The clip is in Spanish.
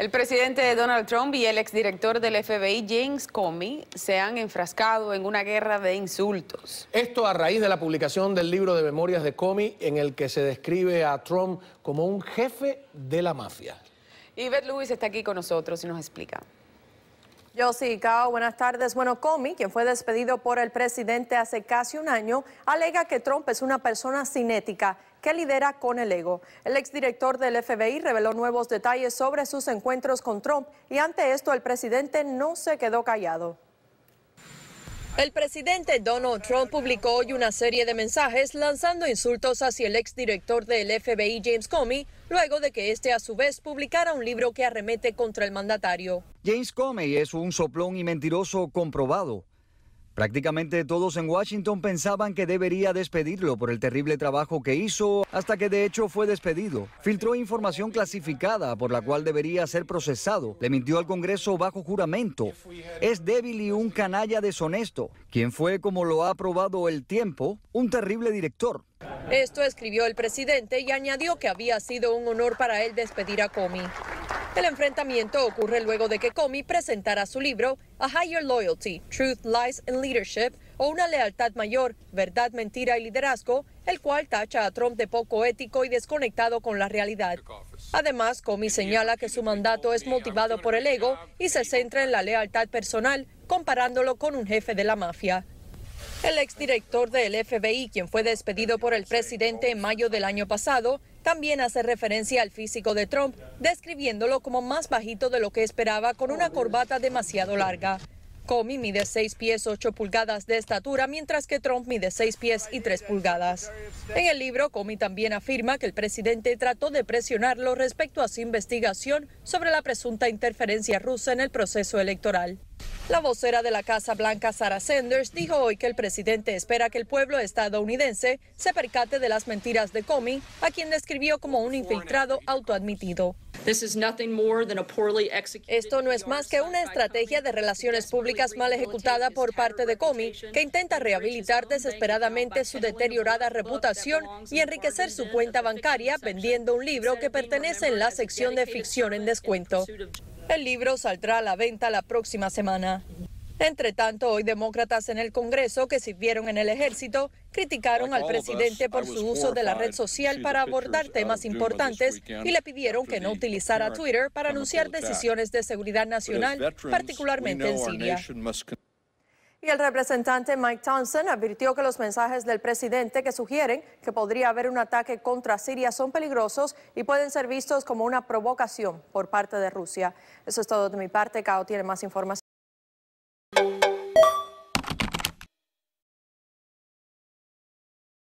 El presidente Donald Trump y el exdirector del FBI James Comey se han enfrascado en una guerra de insultos. Esto a raíz de la publicación del libro de memorias de Comey en el que se describe a Trump como un jefe de la mafia. Beth Lewis está aquí con nosotros y nos explica. Yo sí, Cao, buenas tardes. Bueno, Comey, quien fue despedido por el presidente hace casi un año, alega que Trump es una persona cinética que lidera con el ego. El exdirector del FBI reveló nuevos detalles sobre sus encuentros con Trump y ante esto el presidente no se quedó callado. El presidente Donald Trump publicó hoy una serie de mensajes lanzando insultos hacia el exdirector del FBI James Comey, luego de que este a su vez publicara un libro que arremete contra el mandatario. James Comey es un soplón y mentiroso comprobado. Prácticamente todos en Washington pensaban que debería despedirlo por el terrible trabajo que hizo, hasta que de hecho fue despedido. Filtró información clasificada por la cual debería ser procesado. Le mintió al Congreso bajo juramento. Es débil y un canalla deshonesto, quien fue, como lo ha probado el tiempo, un terrible director. Esto escribió el presidente y añadió que había sido un honor para él despedir a Comey. El enfrentamiento ocurre luego de que Comey presentara su libro A Higher Loyalty, Truth, Lies and Leadership o Una Lealtad Mayor, Verdad, Mentira y Liderazgo, el cual tacha a Trump de poco ético y desconectado con la realidad. Además, Comey señala que su mandato es motivado por el ego y se centra en la lealtad personal, comparándolo con un jefe de la mafia. El exdirector del FBI, quien fue despedido por el presidente en mayo del año pasado, también hace referencia al físico de Trump, describiéndolo como más bajito de lo que esperaba con una corbata demasiado larga. Comey mide 6 pies ocho pulgadas de estatura, mientras que Trump mide 6 pies y tres pulgadas. En el libro, Comey también afirma que el presidente trató de presionarlo respecto a su investigación sobre la presunta interferencia rusa en el proceso electoral. La vocera de la Casa Blanca, Sarah Sanders, dijo hoy que el presidente espera que el pueblo estadounidense se percate de las mentiras de Comey, a quien describió como un infiltrado autoadmitido. Esto no es más que una estrategia de relaciones públicas mal ejecutada por parte de Comey, que intenta rehabilitar desesperadamente su deteriorada reputación y enriquecer su cuenta bancaria vendiendo un libro que pertenece en la sección de ficción en descuento. El libro saldrá a la venta la próxima semana. Entre tanto, hoy demócratas en el Congreso que sirvieron en el ejército criticaron al presidente por su uso de la red social para abordar temas importantes y le pidieron que no utilizara Twitter para anunciar decisiones de seguridad nacional, particularmente en Siria. Y el representante Mike Townsend advirtió que los mensajes del presidente que sugieren que podría haber un ataque contra Siria son peligrosos y pueden ser vistos como una provocación por parte de Rusia. Eso es todo de mi parte. Kao tiene más información.